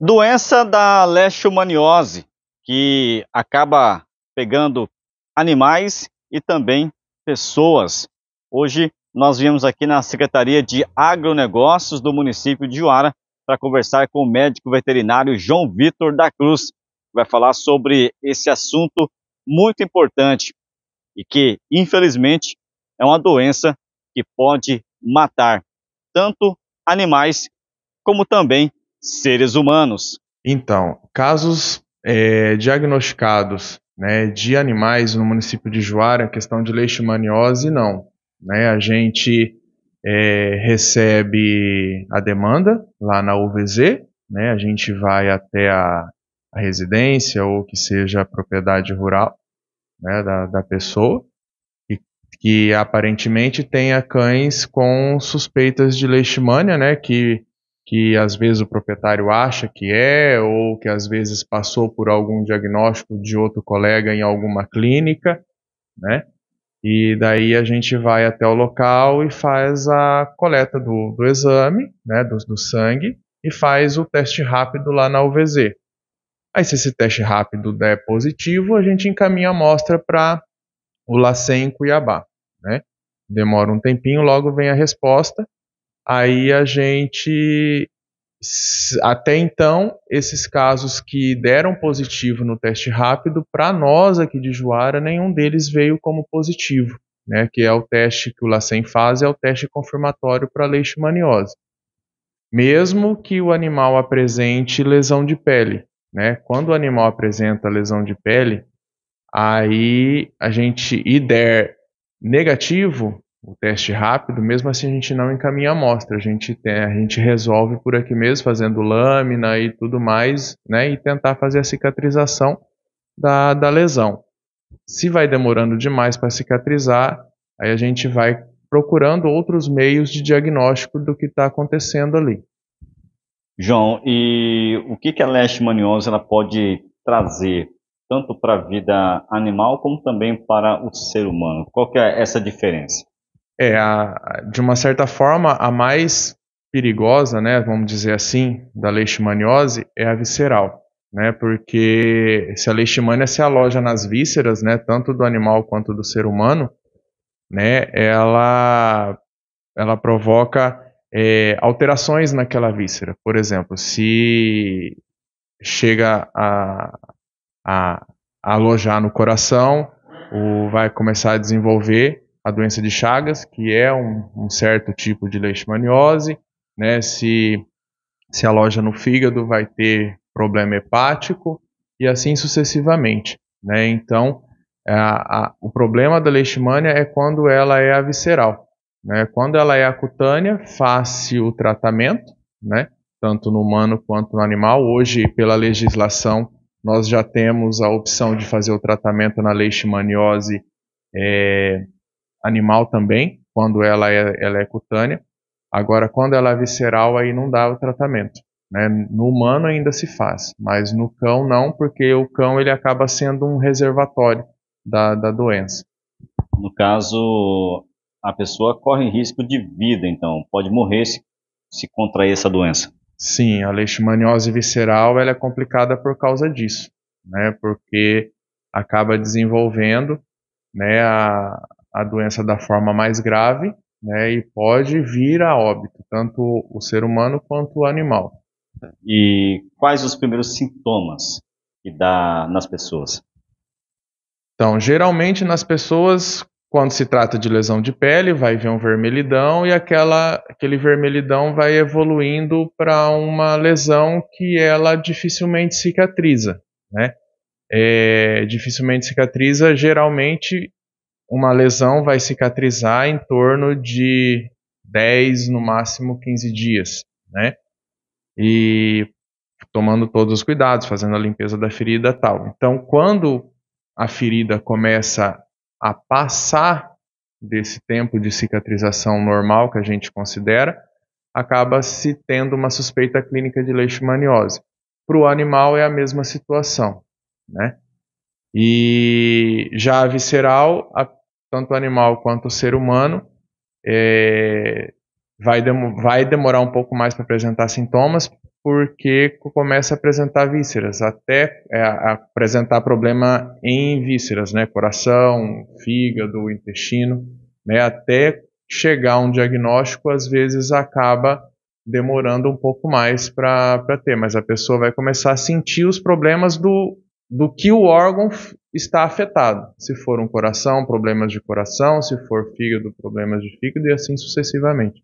Doença da leishmaniose, que acaba pegando animais e também pessoas. Hoje nós viemos aqui na Secretaria de Agronegócios do município de Juara para conversar com o médico veterinário João Vitor da Cruz, que vai falar sobre esse assunto muito importante e que, infelizmente, é uma doença que pode matar tanto animais como também seres humanos. Então, casos é, diagnosticados né, de animais no município de Juara, questão de leishmaniose, não. Né, a gente é, recebe a demanda lá na UVZ, né, a gente vai até a, a residência ou que seja a propriedade rural né, da, da pessoa, que, que aparentemente tenha cães com suspeitas de leishmania, né, que que às vezes o proprietário acha que é, ou que às vezes passou por algum diagnóstico de outro colega em alguma clínica, né? E daí a gente vai até o local e faz a coleta do, do exame, né, do, do sangue, e faz o teste rápido lá na UVZ. Aí, se esse teste rápido der positivo, a gente encaminha a amostra para o LACEN em Cuiabá. Né? Demora um tempinho, logo vem a resposta aí a gente até então, esses casos que deram positivo no teste rápido, para nós aqui de Juara, nenhum deles veio como positivo, né? Que é o teste que o LACEN faz, é o teste confirmatório para leishmaniose. Mesmo que o animal apresente lesão de pele, né? Quando o animal apresenta lesão de pele, aí a gente e der negativo, o teste rápido, mesmo assim a gente não encaminha a amostra, a gente, tem, a gente resolve por aqui mesmo, fazendo lâmina e tudo mais, né, e tentar fazer a cicatrização da, da lesão. Se vai demorando demais para cicatrizar, aí a gente vai procurando outros meios de diagnóstico do que está acontecendo ali. João, e o que, que a leishmaniose ela pode trazer tanto para a vida animal como também para o ser humano? Qual que é essa diferença? É, a, de uma certa forma, a mais perigosa, né, vamos dizer assim, da leishmaniose é a visceral, né, porque se a leishmania se aloja nas vísceras, né, tanto do animal quanto do ser humano, né, ela, ela provoca é, alterações naquela víscera. Por exemplo, se chega a, a, a alojar no coração, o, vai começar a desenvolver a doença de Chagas, que é um, um certo tipo de leishmaniose, né? Se, se aloja no fígado, vai ter problema hepático e assim sucessivamente, né? Então, a, a, o problema da leishmania é quando ela é a visceral, né? Quando ela é a cutânea, faz-se o tratamento, né? Tanto no humano quanto no animal. Hoje, pela legislação, nós já temos a opção de fazer o tratamento na leishmaniose é, animal também, quando ela é, ela é cutânea. Agora, quando ela é visceral, aí não dá o tratamento. Né? No humano ainda se faz, mas no cão não, porque o cão ele acaba sendo um reservatório da, da doença. No caso, a pessoa corre risco de vida, então pode morrer se, se contrair essa doença. Sim, a leishmaniose visceral ela é complicada por causa disso, né? Porque acaba desenvolvendo né, a, a doença da forma mais grave, né, e pode vir a óbito, tanto o ser humano quanto o animal. E quais os primeiros sintomas que dá nas pessoas? Então, geralmente nas pessoas, quando se trata de lesão de pele, vai ver um vermelhidão e aquela, aquele vermelhidão vai evoluindo para uma lesão que ela dificilmente cicatriza, né? É, dificilmente cicatriza, geralmente uma lesão vai cicatrizar em torno de 10, no máximo 15 dias, né? E tomando todos os cuidados, fazendo a limpeza da ferida tal. Então, quando a ferida começa a passar desse tempo de cicatrização normal que a gente considera, acaba se tendo uma suspeita clínica de leishmaniose. Para o animal é a mesma situação, né? E já a visceral, a, tanto o animal quanto o ser humano, é, vai, dem vai demorar um pouco mais para apresentar sintomas, porque começa a apresentar vísceras, até é, apresentar problema em vísceras, né? Coração, fígado, intestino, né? Até chegar a um diagnóstico, às vezes acaba demorando um pouco mais para ter, mas a pessoa vai começar a sentir os problemas do do que o órgão está afetado. Se for um coração, problemas de coração, se for fígado, problemas de fígado e assim sucessivamente.